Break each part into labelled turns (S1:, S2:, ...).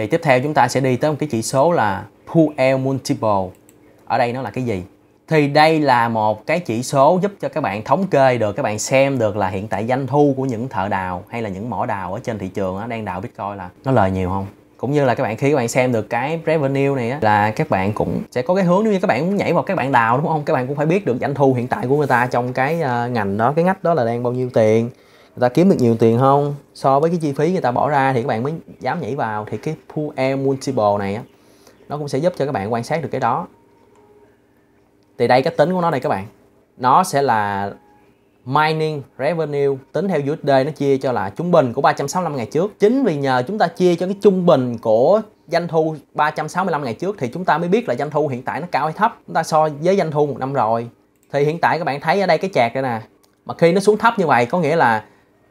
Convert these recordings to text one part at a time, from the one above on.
S1: thì tiếp theo chúng ta sẽ đi tới một cái chỉ số là Puel Multiple ở đây nó là cái gì thì đây là một cái chỉ số giúp cho các bạn thống kê được các bạn xem được là hiện tại doanh thu của những thợ đào hay là những mỏ đào ở trên thị trường đó, đang đào bitcoin là nó lời nhiều không cũng như là các bạn khi các bạn xem được cái revenue này á, là các bạn cũng sẽ có cái hướng nếu như các bạn muốn nhảy vào các bạn đào đúng không các bạn cũng phải biết được doanh thu hiện tại của người ta trong cái ờ, ngành đó cái ngách đó là đang bao nhiêu tiền người ta kiếm được nhiều tiền không so với cái chi phí người ta bỏ ra thì các bạn mới dám nhảy vào thì cái PUE multiple này á nó cũng sẽ giúp cho các bạn quan sát được cái đó thì đây cái tính của nó đây các bạn nó sẽ là mining revenue tính theo USD nó chia cho là trung bình của 365 ngày trước chính vì nhờ chúng ta chia cho cái trung bình của doanh thu 365 ngày trước thì chúng ta mới biết là doanh thu hiện tại nó cao hay thấp chúng ta so với doanh thu một năm rồi thì hiện tại các bạn thấy ở đây cái chạc đây nè mà khi nó xuống thấp như vậy có nghĩa là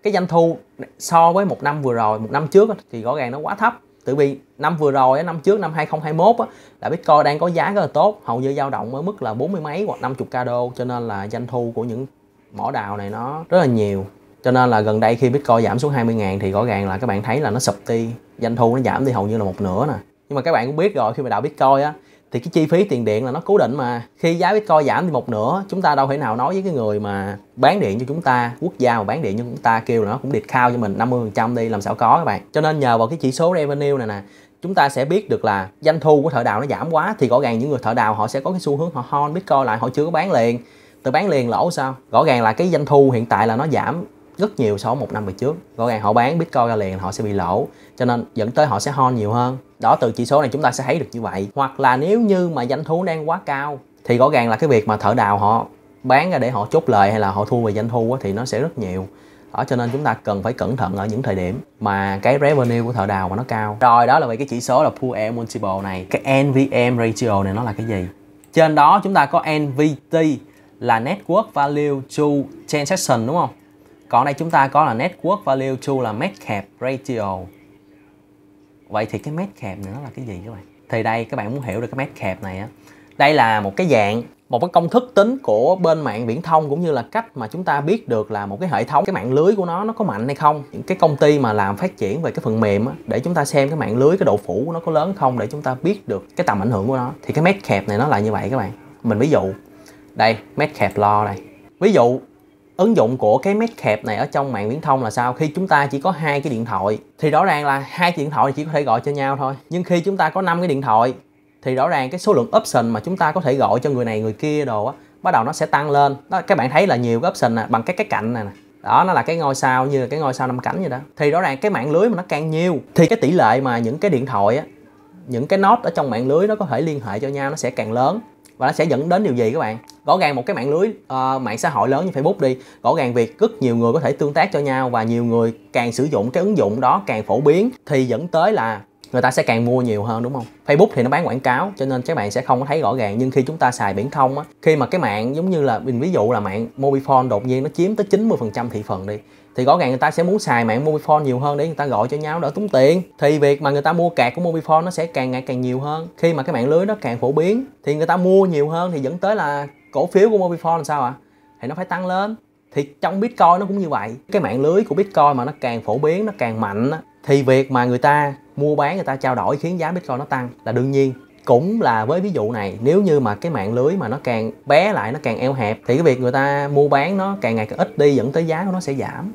S1: cái doanh thu so với một năm vừa rồi một năm trước thì rõ ràng nó quá thấp tự vì năm vừa rồi năm trước năm 2021 á, là Bitcoin đang có giá rất là tốt hầu như dao động ở mức là 40 mấy hoặc 50 ca đô cho nên là doanh thu của những mỏ đào này nó rất là nhiều cho nên là gần đây khi Bitcoin giảm xuống 20 ngàn thì rõ ràng là các bạn thấy là nó sụp đi doanh thu nó giảm đi hầu như là một nửa nè nhưng mà các bạn cũng biết rồi khi mà đào Bitcoin á thì cái chi phí tiền điện là nó cố định mà khi giá bitcoin giảm thì một nửa chúng ta đâu thể nào nói với cái người mà bán điện cho chúng ta quốc gia mà bán điện cho chúng ta kêu là nó cũng điệt cao cho mình 50% đi làm sao có các bạn cho nên nhờ vào cái chỉ số revenue này nè chúng ta sẽ biết được là doanh thu của thợ đào nó giảm quá thì rõ ràng những người thợ đào họ sẽ có cái xu hướng họ hon bitcoin lại họ chưa có bán liền từ bán liền lỗ sao rõ ràng là cái doanh thu hiện tại là nó giảm rất nhiều so với một năm về trước rõ ràng họ bán bitcoin ra liền họ sẽ bị lỗ cho nên dẫn tới họ sẽ hon nhiều hơn đó từ chỉ số này chúng ta sẽ thấy được như vậy hoặc là nếu như mà doanh thu đang quá cao thì rõ ràng là cái việc mà thợ đào họ bán ra để họ chốt lời hay là họ thu về doanh thu thì nó sẽ rất nhiều đó cho nên chúng ta cần phải cẩn thận ở những thời điểm mà cái revenue của thợ đào mà nó cao rồi đó là về cái chỉ số là Pool Air Multiple này cái NVM ratio này nó là cái gì trên đó chúng ta có NVT là Network Value to Transaction đúng không còn đây chúng ta có là Network Value to là Market Cap Ratio vậy thì cái mét kẹp này nó là cái gì các bạn thì đây các bạn muốn hiểu được cái mét kẹp này á đây là một cái dạng một cái công thức tính của bên mạng viễn thông cũng như là cách mà chúng ta biết được là một cái hệ thống cái mạng lưới của nó nó có mạnh hay không những cái công ty mà làm phát triển về cái phần mềm á, để chúng ta xem cái mạng lưới cái độ phủ của nó có lớn không để chúng ta biết được cái tầm ảnh hưởng của nó thì cái mét kẹp này nó là như vậy các bạn mình ví dụ đây mét kẹp lo đây ví dụ ứng dụng của cái Medcap này ở trong mạng viễn thông là sao khi chúng ta chỉ có hai cái điện thoại thì rõ ràng là hai điện thoại chỉ có thể gọi cho nhau thôi nhưng khi chúng ta có năm cái điện thoại thì rõ ràng cái số lượng option mà chúng ta có thể gọi cho người này người kia đồ á bắt đầu nó sẽ tăng lên đó các bạn thấy là nhiều cái option này bằng cái cái cạnh này nè đó nó là cái ngôi sao như là cái ngôi sao năm cánh vậy đó thì rõ ràng cái mạng lưới mà nó càng nhiều thì cái tỷ lệ mà những cái điện thoại á những cái nốt ở trong mạng lưới nó có thể liên hệ cho nhau nó sẽ càng lớn và nó sẽ dẫn đến điều gì các bạn rõ ràng một cái mạng lưới uh, mạng xã hội lớn như Facebook đi rõ ràng việc rất nhiều người có thể tương tác cho nhau và nhiều người càng sử dụng cái ứng dụng đó càng phổ biến thì dẫn tới là người ta sẽ càng mua nhiều hơn đúng không Facebook thì nó bán quảng cáo cho nên các bạn sẽ không có thấy rõ ràng nhưng khi chúng ta xài biển thông á khi mà cái mạng giống như là mình ví dụ là mạng Mobifone đột nhiên nó chiếm tới 90% thị phần đi thì rõ ràng người ta sẽ muốn xài mạng Mobifone nhiều hơn để người ta gọi cho nhau đỡ tốn tiền thì việc mà người ta mua kẹt của Mobifone nó sẽ càng ngày càng nhiều hơn khi mà cái mạng lưới nó càng phổ biến thì người ta mua nhiều hơn thì dẫn tới là cổ phiếu của Mobifone làm sao ạ? À? Thì nó phải tăng lên. Thì trong Bitcoin nó cũng như vậy. Cái mạng lưới của Bitcoin mà nó càng phổ biến, nó càng mạnh thì việc mà người ta mua bán, người ta trao đổi khiến giá Bitcoin nó tăng là đương nhiên cũng là với ví dụ này nếu như mà cái mạng lưới mà nó càng bé lại nó càng eo hẹp thì cái việc người ta mua bán nó càng ngày càng ít đi dẫn tới giá của nó sẽ giảm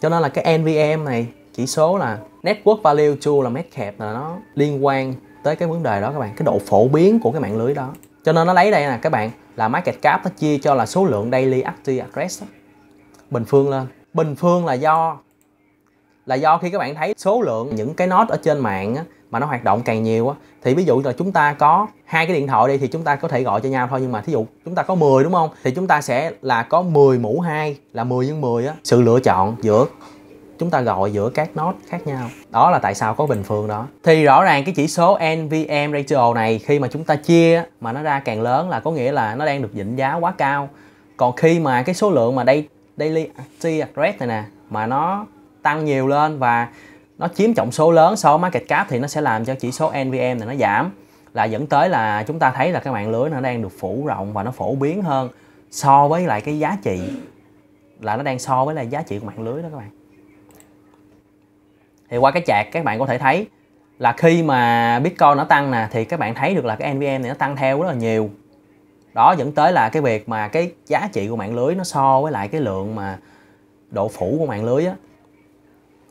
S1: cho nên là cái NVM này chỉ số là Network Value True là mét hẹp là nó liên quan tới cái vấn đề đó các bạn cái độ phổ biến của cái mạng lưới đó cho nên nó lấy đây nè các bạn là market cap nó chia cho là số lượng daily active address đó. bình phương lên bình phương là do là do khi các bạn thấy số lượng những cái node ở trên mạng á, mà nó hoạt động càng nhiều á, thì ví dụ là chúng ta có hai cái điện thoại đi thì chúng ta có thể gọi cho nhau thôi nhưng mà thí dụ chúng ta có 10 đúng không thì chúng ta sẽ là có 10 mũ 2 là 10 nhân 10 á, sự lựa chọn giữa chúng ta gọi giữa các nốt khác nhau đó là tại sao có bình phương đó thì rõ ràng cái chỉ số NVM ratio này khi mà chúng ta chia mà nó ra càng lớn là có nghĩa là nó đang được định giá quá cao còn khi mà cái số lượng mà đây daily active address này nè mà nó tăng nhiều lên và nó chiếm trọng số lớn so với market cap thì nó sẽ làm cho chỉ số NVM này nó giảm là dẫn tới là chúng ta thấy là cái mạng lưới nó đang được phủ rộng và nó phổ biến hơn so với lại cái giá trị là nó đang so với lại giá trị của mạng lưới đó các bạn thì qua cái chạc các bạn có thể thấy là khi mà Bitcoin nó tăng nè thì các bạn thấy được là cái NVM này nó tăng theo rất là nhiều đó dẫn tới là cái việc mà cái giá trị của mạng lưới nó so với lại cái lượng mà độ phủ của mạng lưới á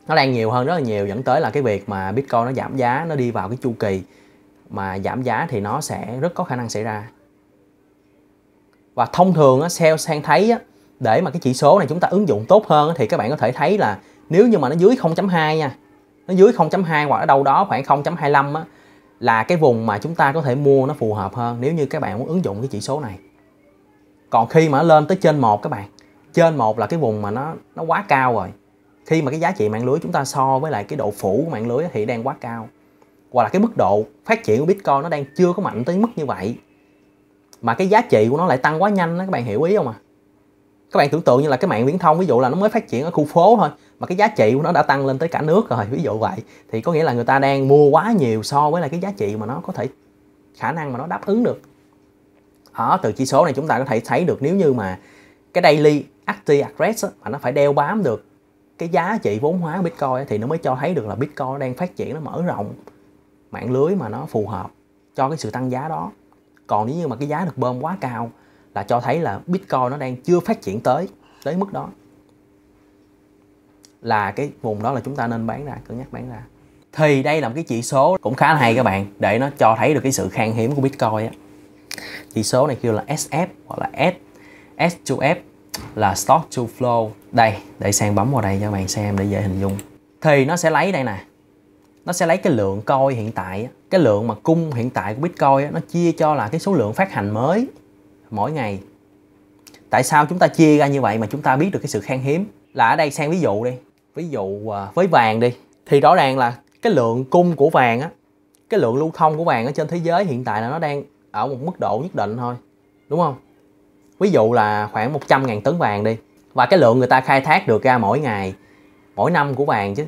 S1: nó đang nhiều hơn rất là nhiều dẫn tới là cái việc mà Bitcoin nó giảm giá nó đi vào cái chu kỳ mà giảm giá thì nó sẽ rất có khả năng xảy ra và thông thường á, sell sang thấy á, để mà cái chỉ số này chúng ta ứng dụng tốt hơn thì các bạn có thể thấy là nếu như mà nó dưới 0.2 nha nó dưới 0.2 hoặc ở đâu đó khoảng 0.25 á, là cái vùng mà chúng ta có thể mua nó phù hợp hơn nếu như các bạn muốn ứng dụng cái chỉ số này còn khi mà nó lên tới trên một các bạn trên một là cái vùng mà nó nó quá cao rồi khi mà cái giá trị mạng lưới chúng ta so với lại cái độ phủ của mạng lưới thì đang quá cao hoặc là cái mức độ phát triển của Bitcoin nó đang chưa có mạnh tới mức như vậy mà cái giá trị của nó lại tăng quá nhanh đó các bạn hiểu ý không ạ à? các bạn tưởng tượng như là cái mạng viễn thông ví dụ là nó mới phát triển ở khu phố thôi mà cái giá trị của nó đã tăng lên tới cả nước rồi ví dụ vậy thì có nghĩa là người ta đang mua quá nhiều so với là cái giá trị mà nó có thể khả năng mà nó đáp ứng được ở từ chỉ số này chúng ta có thể thấy được nếu như mà cái daily active address mà nó phải đeo bám được cái giá trị vốn hóa của Bitcoin thì nó mới cho thấy được là Bitcoin đang phát triển nó mở rộng mạng lưới mà nó phù hợp cho cái sự tăng giá đó còn nếu như mà cái giá được bơm quá cao là cho thấy là Bitcoin nó đang chưa phát triển tới tới mức đó là cái vùng đó là chúng ta nên bán ra cân nhắc bán ra thì đây là một cái chỉ số cũng khá là hay các bạn để nó cho thấy được cái sự khan hiếm của Bitcoin á chỉ số này kêu là SF hoặc là S S2F là stock to flow đây để sang bấm vào đây cho các bạn xem để dễ hình dung thì nó sẽ lấy đây nè nó sẽ lấy cái lượng coin hiện tại cái lượng mà cung hiện tại của bitcoin nó chia cho là cái số lượng phát hành mới mỗi ngày tại sao chúng ta chia ra như vậy mà chúng ta biết được cái sự khan hiếm là ở đây sang ví dụ đi ví dụ à, với vàng đi thì rõ ràng là cái lượng cung của vàng á cái lượng lưu thông của vàng ở trên thế giới hiện tại là nó đang ở một mức độ nhất định thôi đúng không ví dụ là khoảng 100 ngàn tấn vàng đi và cái lượng người ta khai thác được ra mỗi ngày mỗi năm của vàng chứ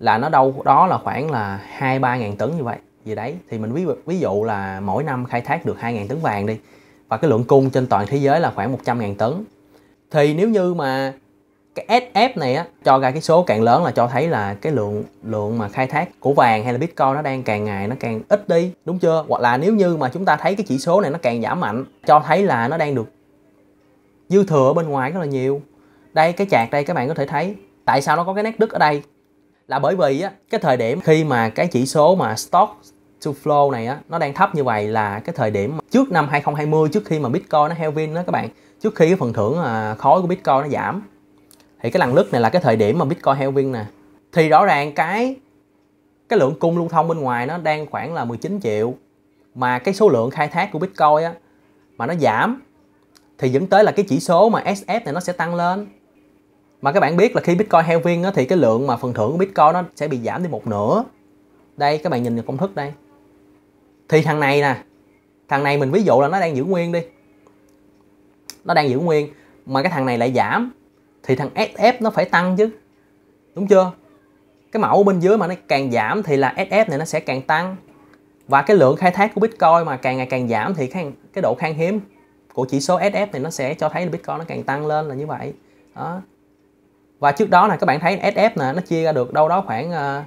S1: là nó đâu đó là khoảng là hai ba ngàn tấn như vậy gì đấy thì mình ví, ví dụ là mỗi năm khai thác được hai ngàn tấn vàng đi và cái lượng cung trên toàn thế giới là khoảng 100.000 tấn thì nếu như mà cái SF này á cho ra cái số càng lớn là cho thấy là cái lượng lượng mà khai thác của vàng hay là Bitcoin nó đang càng ngày nó càng ít đi đúng chưa hoặc là nếu như mà chúng ta thấy cái chỉ số này nó càng giảm mạnh cho thấy là nó đang được dư thừa ở bên ngoài rất là nhiều đây cái chạc đây các bạn có thể thấy tại sao nó có cái nét đứt ở đây là bởi vì á, cái thời điểm khi mà cái chỉ số mà stock Flow này á nó đang thấp như vậy là cái thời điểm trước năm 2020 trước khi mà Bitcoin nó Hellvin đó các bạn trước khi cái phần thưởng à, khối của Bitcoin nó giảm thì cái lần lướt này là cái thời điểm mà Bitcoin Hellvin nè thì rõ ràng cái cái lượng cung lưu thông bên ngoài nó đang khoảng là 19 triệu mà cái số lượng khai thác của Bitcoin á mà nó giảm thì dẫn tới là cái chỉ số mà SF này nó sẽ tăng lên mà các bạn biết là khi Bitcoin heo viên thì cái lượng mà phần thưởng của Bitcoin nó sẽ bị giảm đi một nửa đây các bạn nhìn vào công thức đây thì thằng này nè thằng này mình ví dụ là nó đang giữ nguyên đi nó đang giữ nguyên mà cái thằng này lại giảm thì thằng SF nó phải tăng chứ đúng chưa cái mẫu bên dưới mà nó càng giảm thì là SF này nó sẽ càng tăng và cái lượng khai thác của Bitcoin mà càng ngày càng giảm thì cái, cái độ khan hiếm của chỉ số SF này nó sẽ cho thấy là Bitcoin nó càng tăng lên là như vậy đó và trước đó là các bạn thấy SF nè nó chia ra được đâu đó khoảng uh, ờ,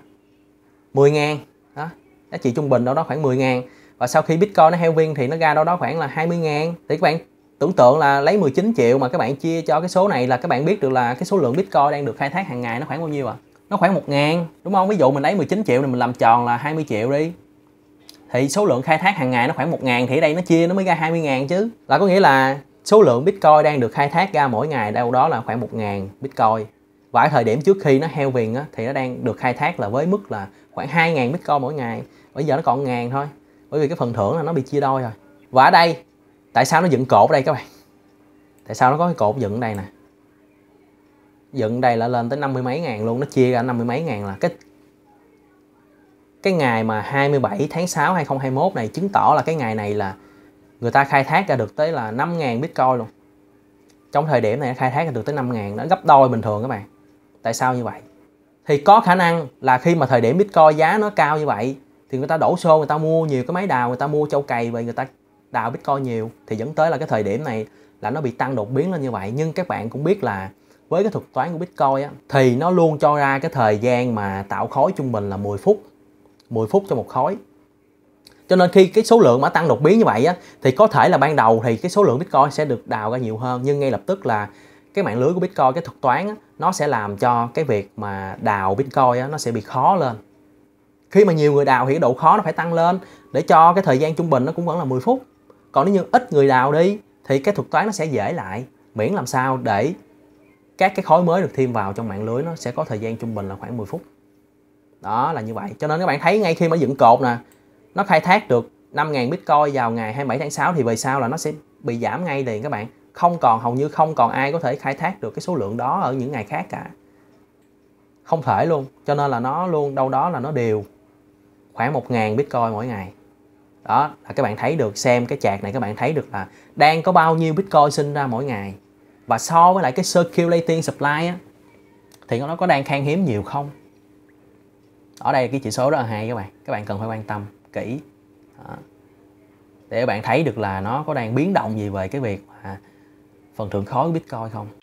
S1: 10 ngàn đó giá trị trung bình đâu đó khoảng 10 ngàn và sau khi Bitcoin nó heo viên thì nó ra đâu đó khoảng là 20 ngàn thì các bạn tưởng tượng là lấy 19 triệu mà các bạn chia cho cái số này là các bạn biết được là cái số lượng Bitcoin đang được khai thác hàng ngày nó khoảng bao nhiêu à nó khoảng 1 ngàn đúng không ví dụ mình lấy 19 triệu này mình làm tròn là 20 triệu đi thì số lượng khai thác hàng ngày nó khoảng 1 ngàn thì ở đây nó chia nó mới ra 20 ngàn chứ là có nghĩa là số lượng Bitcoin đang được khai thác ra mỗi ngày đâu đó là khoảng 1 ngàn Bitcoin và ở thời điểm trước khi nó heo viền á, thì nó đang được khai thác là với mức là khoảng 2 ngàn Bitcoin mỗi ngày bây giờ nó còn ngàn thôi bởi vì cái phần thưởng là nó bị chia đôi rồi và ở đây tại sao nó dựng cột ở đây các bạn tại sao nó có cái cột dựng ở đây nè dựng đây là lên tới năm mươi mấy ngàn luôn nó chia ra năm mươi mấy ngàn là cái cái ngày mà 27 tháng 6 2021 này chứng tỏ là cái ngày này là người ta khai thác ra được tới là 5.000 Bitcoin luôn. Trong thời điểm này khai thác ra được tới 5.000 nó gấp đôi bình thường các bạn. Tại sao như vậy? Thì có khả năng là khi mà thời điểm Bitcoin giá nó cao như vậy thì người ta đổ xô người ta mua nhiều cái máy đào người ta mua châu cày về người ta đào bitcoin nhiều thì dẫn tới là cái thời điểm này là nó bị tăng đột biến lên như vậy nhưng các bạn cũng biết là với cái thuật toán của bitcoin á, thì nó luôn cho ra cái thời gian mà tạo khối trung bình là 10 phút 10 phút cho một khối cho nên khi cái số lượng mà tăng đột biến như vậy á, thì có thể là ban đầu thì cái số lượng bitcoin sẽ được đào ra nhiều hơn nhưng ngay lập tức là cái mạng lưới của bitcoin cái thuật toán á, nó sẽ làm cho cái việc mà đào bitcoin á, nó sẽ bị khó lên khi mà nhiều người đào thì độ khó nó phải tăng lên để cho cái thời gian trung bình nó cũng vẫn là 10 phút còn nếu như ít người đào đi thì cái thuật toán nó sẽ dễ lại miễn làm sao để các cái khối mới được thêm vào trong mạng lưới nó sẽ có thời gian trung bình là khoảng 10 phút đó là như vậy cho nên các bạn thấy ngay khi mà dựng cột nè nó khai thác được 5.000 Bitcoin vào ngày 27 tháng 6 thì về sau là nó sẽ bị giảm ngay liền các bạn không còn hầu như không còn ai có thể khai thác được cái số lượng đó ở những ngày khác cả không thể luôn cho nên là nó luôn đâu đó là nó đều khoảng 1.000 Bitcoin mỗi ngày đó là các bạn thấy được xem cái chạc này các bạn thấy được là đang có bao nhiêu Bitcoin sinh ra mỗi ngày và so với lại cái circulating supply á, thì nó có đang khan hiếm nhiều không ở đây cái chỉ số đó là hay các bạn các bạn cần phải quan tâm kỹ đó. để các bạn thấy được là nó có đang biến động gì về cái việc mà phần thưởng khói của Bitcoin không